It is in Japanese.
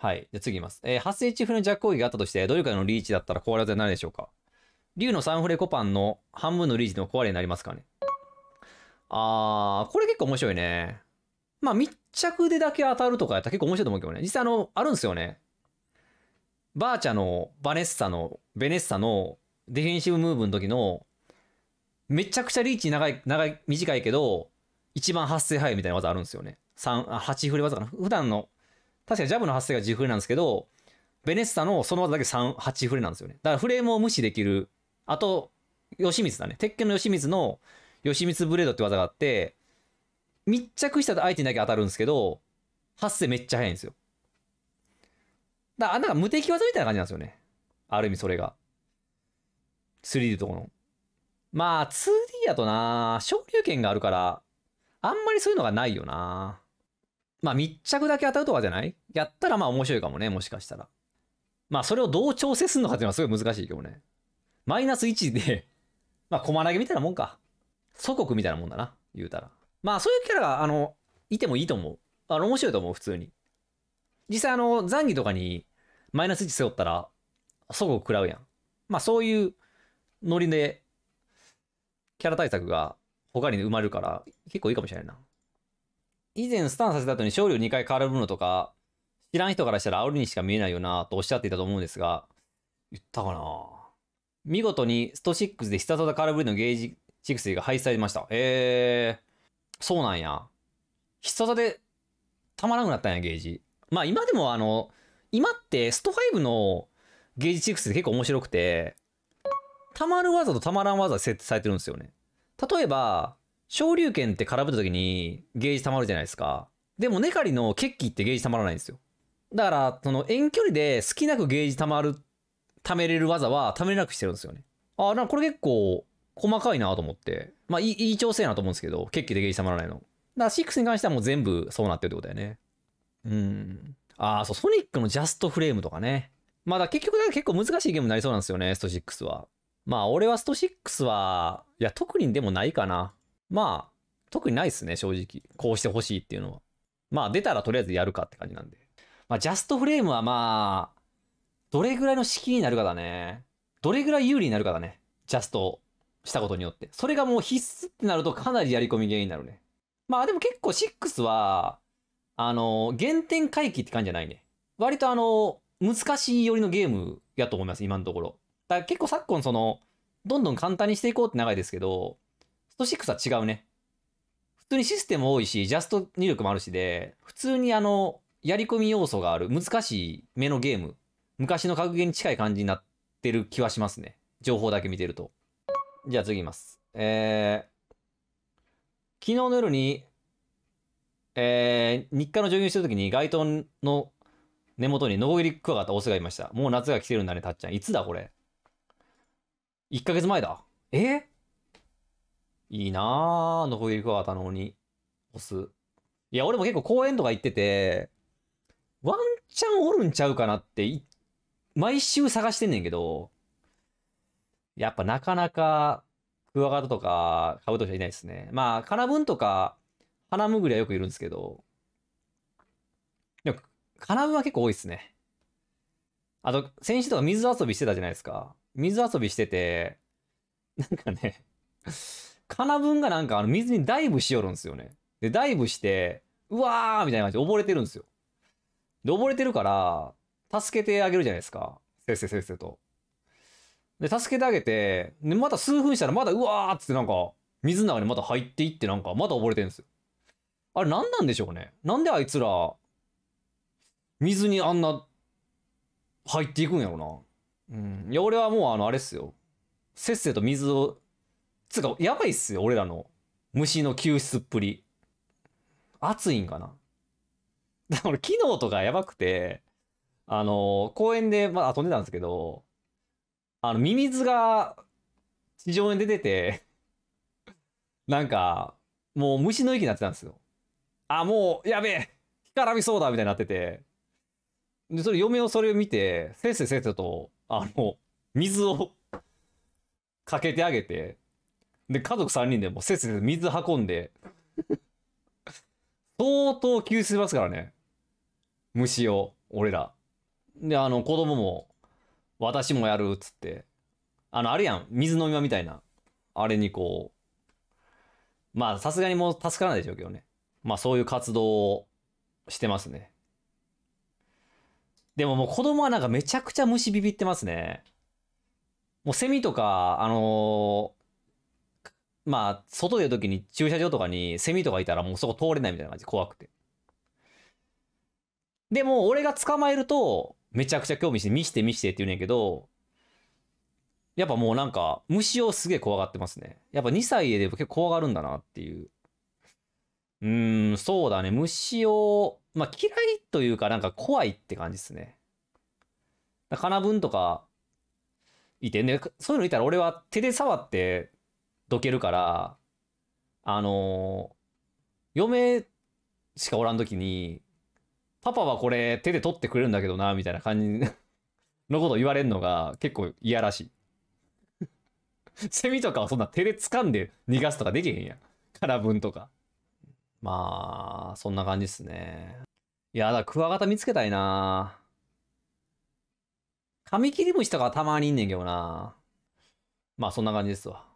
はい。じゃ次いきます。えー、発生一不の弱攻撃があったとして、どれくらいのリーチだったら壊れ技になるでしょうか竜のサンフレコパンの半分のリーチでも壊れになりますかねあー、これ結構面白いね。まあ、密着でだけ当たるとかやったら結構面白いと思うけどね。実際あの、あるんですよね。バーチャのバネッサの、ベネッサのディフェンシブムーブの時の、めちゃくちゃリーチ長い、長い、短いけど、一番発生早いみたいな技あるんですよね。3、8フレ技かな。普段の確かジャブの発生が10フレなんですけど、ベネッサのその技だけ3、8フレなんですよね。だからフレームを無視できる。あと、吉光だね。鉄拳の吉光の吉光ブレードって技があって、密着したと相手にだけ当たるんですけど、発生めっちゃ早いんですよ。だから、なんか無敵技みたいな感じなんですよね。ある意味それが。3D とこの。まあ、2D やとな、昇竜拳があるから、あんまりそういうのがないよな。まあ密着だけ当たるとかじゃないやったらまあ面白いかもね、もしかしたら。まあそれをどう調整するのかっていうのはすごい難しいけどね。マイナス1でまあ駒投げみたいなもんか。祖国みたいなもんだな、言うたら。まあそういうキャラが、あの、いてもいいと思う。あの、面白いと思う、普通に。実際あの、残儀とかにマイナス1背負ったら、祖国食らうやん。まあそういうノリで、キャラ対策が他に生まれるから、結構いいかもしれないな。以前スタンさせた後に勝利を2回変わるのとか、知らん人からしたら煽りにしか見えないよなとおっしゃっていたと思うんですが、言ったかな見事にスト6で久田空振りのゲージ蓄水が廃止されました。えー、そうなんや。久田でたまらなくなったんや、ゲージ。まあ今でもあの、今ってスト5のゲージ蓄水結構面白くて、たまる技とたまらん技設定されてるんですよね。例えば、昇竜拳って空振った時にゲージ溜まるじゃないですか。でもネカリの血気ってゲージ溜まらないんですよ。だから、その遠距離で好きなくゲージ溜まる、溜めれる技は溜めれなくしてるんですよね。ああ、なんかこれ結構細かいなと思って。まあいい、いい調整なと思うんですけど、血気でゲージ溜まらないの。だから6に関してはもう全部そうなってるってことだよね。うん。ああ、そう、ソニックのジャストフレームとかね。まあ、だ結局だ結構難しいゲームになりそうなんですよね、スト6は。まあ、俺はスト6は、いや、特にでもないかな。まあ、特にないっすね、正直。こうしてほしいっていうのは。まあ、出たらとりあえずやるかって感じなんで。まあ、ジャストフレームはまあ、どれぐらいの式になるかだね。どれぐらい有利になるかだね。ジャストしたことによって。それがもう必須ってなるとかなりやり込み原因になるね。まあでも結構6は、あの、原点回帰って感じじゃないね。割とあの、難しい寄りのゲームやと思います、今のところ。だから結構昨今その、どんどん簡単にしていこうって長いですけど、ト6は違うね。普通にシステム多いし、ジャスト入力もあるしで、普通にあの、やり込み要素がある、難しい目のゲーム、昔の格言に近い感じになってる気はしますね。情報だけ見てると。じゃあ次いきます。えー、昨日の夜に、えー、日課の上ョしてるときに街灯の根元にノコギリクワガタオスがいました。もう夏が来てるんだね、たっちゃん。いつだこれ。1ヶ月前だ。えー、いいなぁ、ノコギリクワガタの鬼。オス。いや、俺も結構公園とか行ってて、ワンチャンおるんちゃうかなって、毎週探してんねんけど、やっぱなかなか、クワガタとかカブトシはいないですね。まあ、カナブンとか、ハナムグリはよくいるんですけど、でも、カナブンは結構多いですね。あと、先週とか水遊びしてたじゃないですか。水遊びしてて、なんかねカナブンがなんかあの水にダイブしよるんですよね。で、ダイブして、うわーみたいな感じで溺れてるんですよ。で、溺れてるから、助けてあげるじゃないですか。せっせせっせと。で、助けてあげて、で、また数分したらまだうわーってなんか、水の中にまた入っていってなんか、まだ溺れてるんですよ。あれ何なんでしょうね。なんであいつら、水にあんな、入っていくんやろな。うん。いや、俺はもうあの、あれっすよ。せっせと水をつか、やばいっすよ、俺らの。虫の救出っぷり。暑いんかな。だから昨日とかやばくて、あの、公園で、まあ、飛んでたんですけど、あの、ミミズが地上に出てて、なんか、もう虫の息になってたんですよ。あ、もう、やべえ干からびそうだみたいになってて。で、それ、嫁をそれを見て、せっせせっせと、あの、水をかけてあげて、で、家族3人でもせっせと水運んで、相当吸水しますからね。虫を、俺ら。で、あの、子供も、私もやるっつって、あの、あれやん、水飲み場みたいな、あれにこう、まあ、さすがにもう助からないでしょうけどね。まあ、そういう活動をしてますね。でももう子供はなんかめちゃくちゃ虫ビビってますね。もうセミとか、あのーまあ、外出るときに駐車場とかにセミとかいたらもうそこ通れないみたいな感じ、怖くて。でも、俺が捕まえると、めちゃくちゃ興味して、見して見してって言うねんけど、やっぱもうなんか、虫をすげえ怖がってますね。やっぱ2歳で結構怖がるんだなっていう。うーん、そうだね。虫を、まあ嫌いというかなんか怖いって感じですね。かなぶとか、いてね、そういうのいたら俺は手で触ってどけるから、あのー、嫁しかおらん時に、パパはこれ手で取ってくれるんだけどな、みたいな感じのことを言われるのが結構いやらしい。セミとかはそんな手で掴んで逃がすとかできへんやん。空分とか。まあ、そんな感じっすね。いや、だクワガタ見つけたいな。カミキリムシとかはたまにいんねんけどな。まあ、そんな感じですわ。